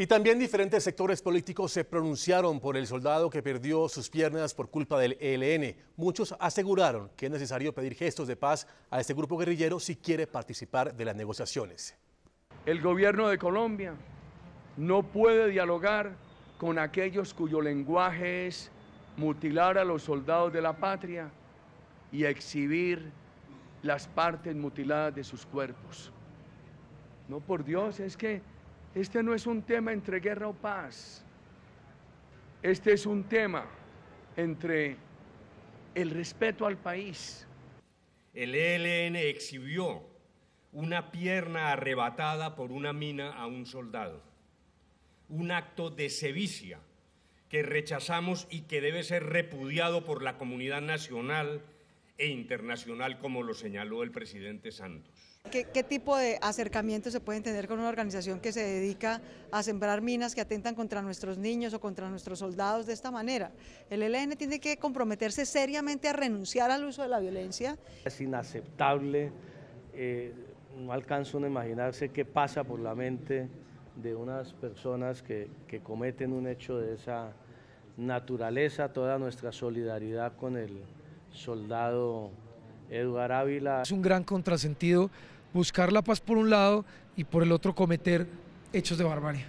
Y también diferentes sectores políticos se pronunciaron por el soldado que perdió sus piernas por culpa del ELN. Muchos aseguraron que es necesario pedir gestos de paz a este grupo guerrillero si quiere participar de las negociaciones. El gobierno de Colombia no puede dialogar con aquellos cuyo lenguaje es mutilar a los soldados de la patria y exhibir las partes mutiladas de sus cuerpos. No, por Dios, es que este no es un tema entre guerra o paz. Este es un tema entre el respeto al país. El ELN exhibió una pierna arrebatada por una mina a un soldado. Un acto de sevicia que rechazamos y que debe ser repudiado por la comunidad nacional e internacional, como lo señaló el presidente Santos. ¿Qué, tipo de acercamiento se puede tener con una organización que se dedica a sembrar minas que atentan contra nuestros niños o contra nuestros soldados de esta manera? El ELN tiene que comprometerse seriamente a renunciar al uso de la violencia. Es inaceptable, eh, no alcanzo a imaginarse qué pasa por la mente de unas personas que, que cometen un hecho de esa naturaleza, toda nuestra solidaridad con el, soldado Eduard Ávila. Es un gran contrasentido buscar la paz por un lado y por el otro cometer hechos de barbarie.